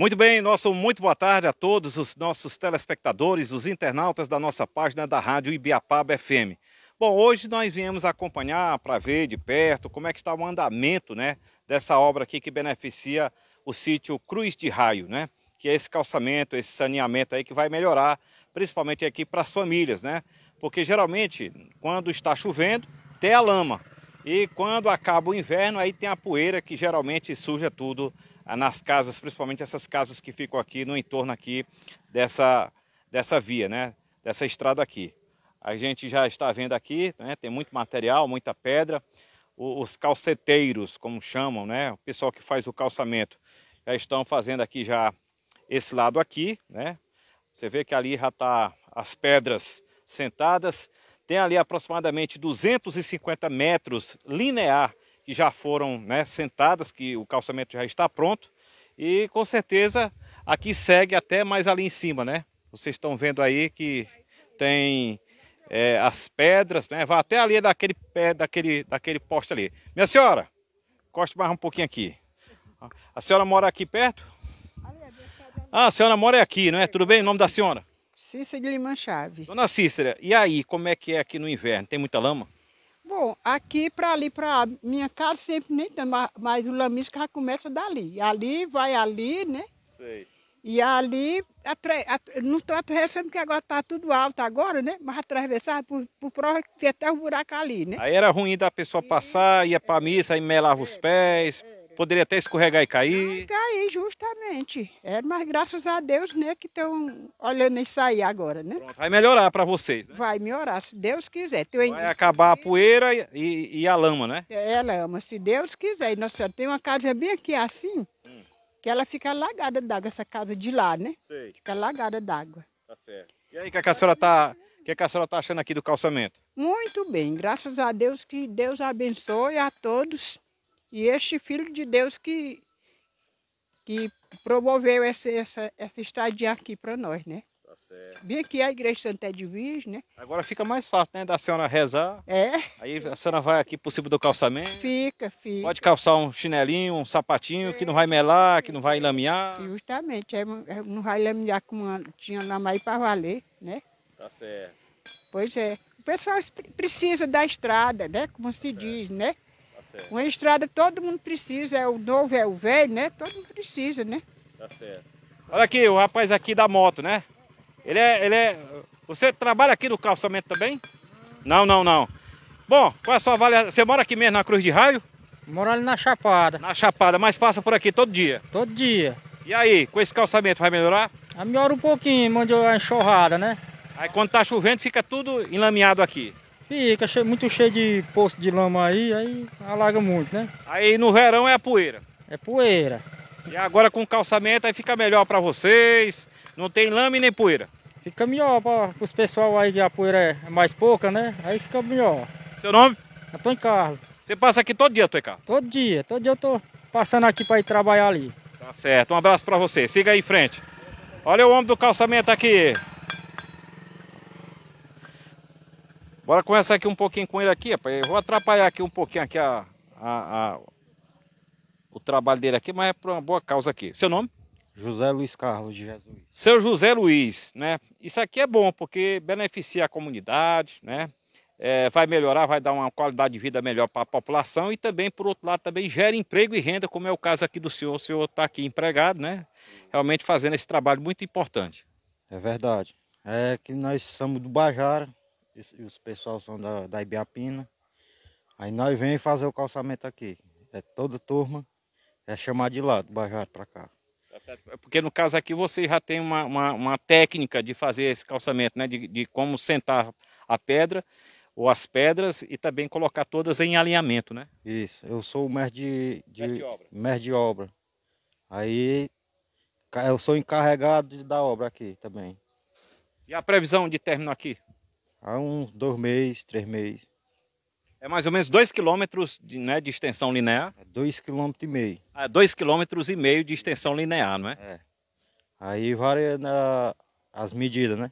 Muito bem, nosso muito boa tarde a todos os nossos telespectadores, os internautas da nossa página da Rádio Ibiapaba FM. Bom, hoje nós viemos acompanhar para ver de perto como é que está o andamento, né, dessa obra aqui que beneficia o sítio Cruz de Raio, né? Que é esse calçamento, esse saneamento aí que vai melhorar, principalmente aqui para as famílias, né? Porque geralmente quando está chovendo, tem a lama. E quando acaba o inverno, aí tem a poeira que geralmente suja tudo nas casas, principalmente essas casas que ficam aqui no entorno aqui dessa, dessa via, né? dessa estrada aqui. A gente já está vendo aqui, né? tem muito material, muita pedra. Os calceteiros, como chamam, né? o pessoal que faz o calçamento, já estão fazendo aqui já esse lado aqui. Né? Você vê que ali já está as pedras sentadas. Tem ali aproximadamente 250 metros linear que já foram né, sentadas, que o calçamento já está pronto. E com certeza aqui segue até mais ali em cima, né? Vocês estão vendo aí que tem é, as pedras, né? Vai até ali daquele pé, daquele, daquele poste ali. Minha senhora, coste mais um pouquinho aqui. A senhora mora aqui perto? Ah, a senhora mora aqui, não é? Tudo bem? O nome da senhora? Cícera Lima Chave. Dona Cícera, e aí, como é que é aqui no inverno? Tem muita lama? Bom, aqui para ali, para minha casa sempre nem tem, mas o lamisco já começa dali. Ali vai ali, né? Sei. E ali, atre, atre, não está atravessando, porque agora está tudo alto agora, né? Mas atravessava por, por prova que até o buraco ali, né? Aí era ruim da pessoa passar, ia para é, missa, aí melava os é, pés. É. é. Poderia até escorregar e cair. Cair, justamente. É, mas graças a Deus, né, que estão olhando isso aí agora, né? Pronto, vai melhorar para vocês, né? Vai melhorar, se Deus quiser. Tem... Vai acabar a poeira e, e, a lama, né? É, a lama, se Deus quiser. E, nossa, tem uma casa bem aqui assim, hum. que ela fica alagada d'água, essa casa de lá, né? Sei. Fica alagada d'água. Tá certo. E aí, que a senhora tá... O que, que, a senhora está achando aqui do calçamento? Muito bem, graças a Deus, que Deus abençoe a todos. E este Filho de Deus que, que promoveu essa, essa, essa estadia aqui para nós, né? Tá certo. Vim aqui à Igreja Santa é Edivis, né? Agora fica mais fácil, né, da senhora rezar. É. Aí a senhora vai aqui por cima do calçamento. Fica, fica. Pode calçar um chinelinho, um sapatinho, é. que não vai melar, que não vai laminhar. Justamente, é, é, não vai laminhar como tinha lá mais para valer, né? Tá certo. Pois é. O pessoal precisa da estrada, né? Como se é. diz, né? Certo. Uma estrada todo mundo precisa, é o novo, é o velho, né? Todo mundo precisa, né? Tá certo. Olha aqui, o rapaz aqui da moto, né? Ele é, ele é... Você trabalha aqui no calçamento também? Não, não, não. Bom, qual é a sua avaliação? Você mora aqui mesmo na Cruz de Raio? Moro ali na Chapada. Na Chapada, mas passa por aqui todo dia? Todo dia. E aí, com esse calçamento vai melhorar? melhora um pouquinho, mandou a enxurrada, né? Aí quando tá chovendo fica tudo enlameado aqui. Fica cheio, muito cheio de poço de lama aí, aí alaga muito, né? Aí no verão é a poeira. É poeira. E agora com calçamento aí fica melhor para vocês, não tem lama e nem poeira. Fica melhor para os pessoal aí que a poeira é mais pouca, né? Aí fica melhor. Seu nome? Antônio Carlos. Você passa aqui todo dia, Antônio Carlos? Todo dia, todo dia eu tô passando aqui para ir trabalhar ali. Tá certo, um abraço para você, siga aí em frente. Olha o homem do calçamento aqui. Bora conversar aqui um pouquinho com ele aqui, rapaz. Eu vou atrapalhar aqui um pouquinho aqui a, a, a, o trabalho dele aqui, mas é por uma boa causa aqui. Seu nome? José Luiz Carlos de Jesus. Seu José Luiz, né? Isso aqui é bom porque beneficia a comunidade, né? É, vai melhorar, vai dar uma qualidade de vida melhor para a população e também, por outro lado, também gera emprego e renda, como é o caso aqui do senhor. O senhor está aqui empregado, né? Realmente fazendo esse trabalho muito importante. É verdade. É que nós somos do Bajara, e os pessoal são da, da Ibiapina. Aí nós vem fazer o calçamento aqui. É toda turma, é chamar de lado, baixar para cá. Tá é porque no caso aqui você já tem uma, uma, uma técnica de fazer esse calçamento, né? De, de, como sentar a pedra ou as pedras e também colocar todas em alinhamento, né? Isso, eu sou o mestre de, de, mestre de obra. Mestre de obra. Aí eu sou encarregado da obra aqui também. E a previsão de término aqui? Há uns dois meses, três meses. É mais ou menos dois quilômetros de, né, de extensão linear? É dois quilômetros e meio. Ah, dois quilômetros e meio de extensão linear, não é? É. Aí varia na, as medidas, né?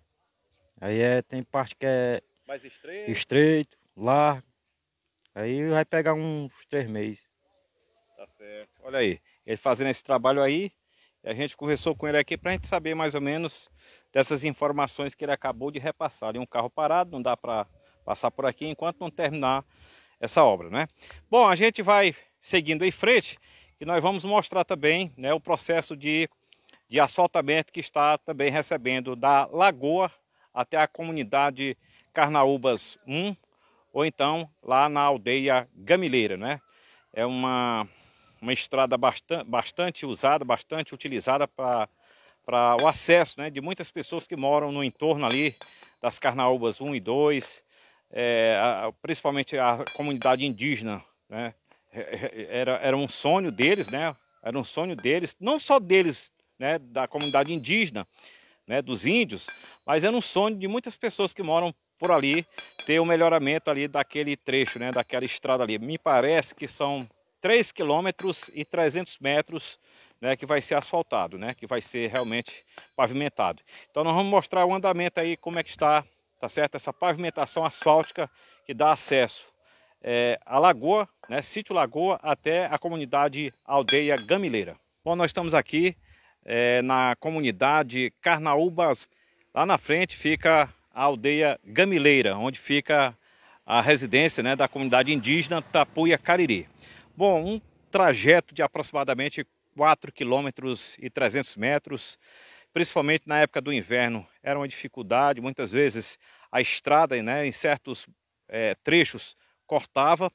Aí é, tem parte que é... Mais estreito? Estreito, largo. Aí vai pegar uns três meses. Tá certo. Olha aí, ele fazendo esse trabalho aí, a gente conversou com ele aqui para a gente saber mais ou menos dessas informações que ele acabou de repassar. Ali um carro parado, não dá para passar por aqui enquanto não terminar essa obra, né? Bom, a gente vai seguindo em frente e nós vamos mostrar também né, o processo de, de asfaltamento que está também recebendo da Lagoa até a comunidade Carnaúbas 1, ou então lá na aldeia Gamileira, né? É uma uma estrada bastante, bastante usada, bastante utilizada para o acesso né, de muitas pessoas que moram no entorno ali das Carnaúbas 1 e 2, é, a, principalmente a comunidade indígena. Né, é, é, é, era, era um sonho deles, né, era um sonho deles, não só deles, né, da comunidade indígena, né, dos índios, mas era um sonho de muitas pessoas que moram por ali ter o um melhoramento ali daquele trecho, né, daquela estrada ali. Me parece que são 3 quilômetros e 300 metros né, que vai ser asfaltado, né, que vai ser realmente pavimentado. Então nós vamos mostrar o andamento aí, como é que está, tá certo? Essa pavimentação asfáltica que dá acesso é, à Lagoa, né, sítio Lagoa, até a comunidade Aldeia Gamileira. Bom, nós estamos aqui é, na comunidade Carnaúbas, lá na frente fica a Aldeia Gamileira, onde fica a residência né, da comunidade indígena Tapuia Cariri. Bom, um trajeto de aproximadamente 4 km e 300 metros, principalmente na época do inverno, era uma dificuldade. Muitas vezes a estrada, né, em certos é, trechos, cortava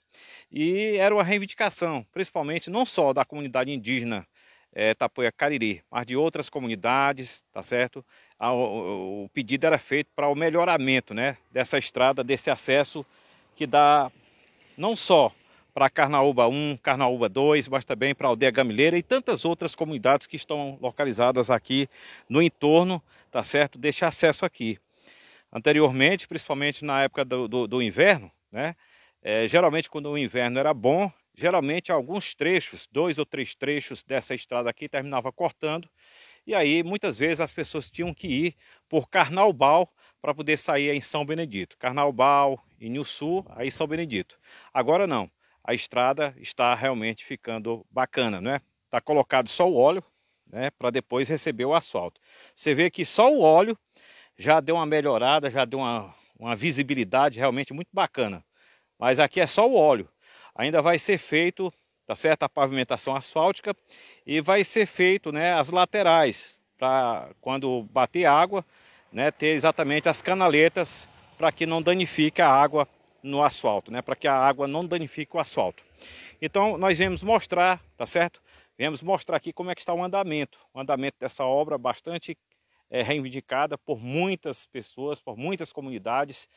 e era uma reivindicação, principalmente não só da comunidade indígena é, eh, Tapoia Cariri, mas de outras comunidades, tá certo? Ah, o, pedido era feito para o melhoramento, né, dessa estrada, desse acesso que dá não só para Carnaúba 1, Carnaúba 2, mas também para a Aldeia Gamileira e tantas outras comunidades que estão localizadas aqui no entorno, tá certo? Deste acesso aqui. Anteriormente, principalmente na época do, do, do inverno, né? É, geralmente quando o inverno era bom, geralmente alguns trechos, dois ou três trechos dessa estrada aqui terminava cortando e aí muitas vezes as pessoas tinham que ir por Carnaubal para poder sair em São Benedito. Carnaubal, em Sul, aí São Benedito. Agora não a estrada está realmente ficando bacana, não é? Tá colocado só o óleo, né, para depois receber o asfalto. Você vê que só o óleo já deu uma melhorada, já deu uma, uma visibilidade realmente muito bacana. Mas aqui é só o óleo. Ainda vai ser feito, tá certo? A pavimentação asfáltica e vai ser feito, né, as laterais para quando bater água, né, ter exatamente as canaletas para que não danifique a água no asfalto, né? Para que a água não danifique o asfalto. Então nós viemos mostrar, tá certo? Viemos mostrar aqui como é que está o andamento, o andamento dessa obra bastante é, reivindicada por muitas pessoas, por muitas comunidades,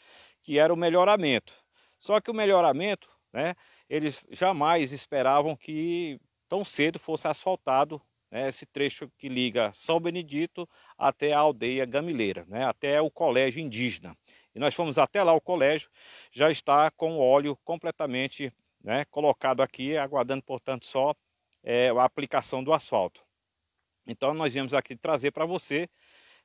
que era o melhoramento. Só que o melhoramento, né? Eles jamais esperavam que tão cedo fosse asfaltado né, esse trecho que liga São Benedito até a aldeia Gamileira, né, até o colégio indígena e nós fomos até lá o colégio, já está com o óleo completamente né, colocado aqui, aguardando, portanto, só é, a aplicação do asfalto. Então nós viemos aqui trazer para você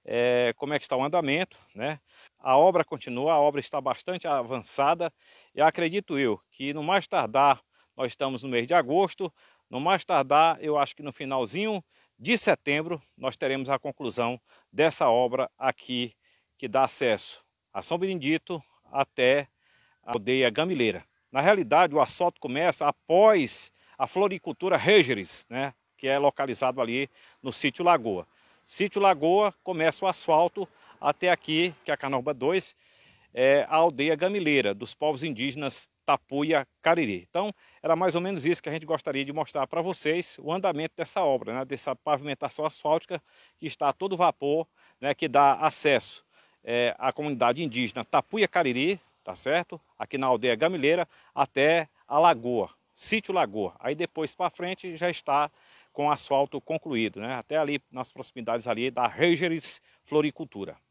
é, como é que está o andamento, né? A obra continua, a obra está bastante avançada e acredito eu que no mais tardar, nós estamos no mês de agosto, no mais tardar, eu acho que no finalzinho de setembro, nós teremos a conclusão dessa obra aqui que dá acesso a São Benedito até a aldeia Gamileira. Na realidade, o assalto começa após a floricultura Regeres, né, que é localizado ali no sítio Lagoa. Sítio Lagoa começa o asfalto até aqui, que é a Canoba 2, é a aldeia gamileira dos povos indígenas Tapuia Cariri. Então, era mais ou menos isso que a gente gostaria de mostrar para vocês, o andamento dessa obra, né, dessa pavimentação asfáltica que está a todo vapor, né, que dá acesso é, a comunidade indígena Tapuia Cariri, tá certo? Aqui na aldeia Gamileira, até a Lagoa, sítio Lagoa. Aí depois para frente já está com asfalto concluído, né? Até ali nas proximidades ali da Regeris Floricultura.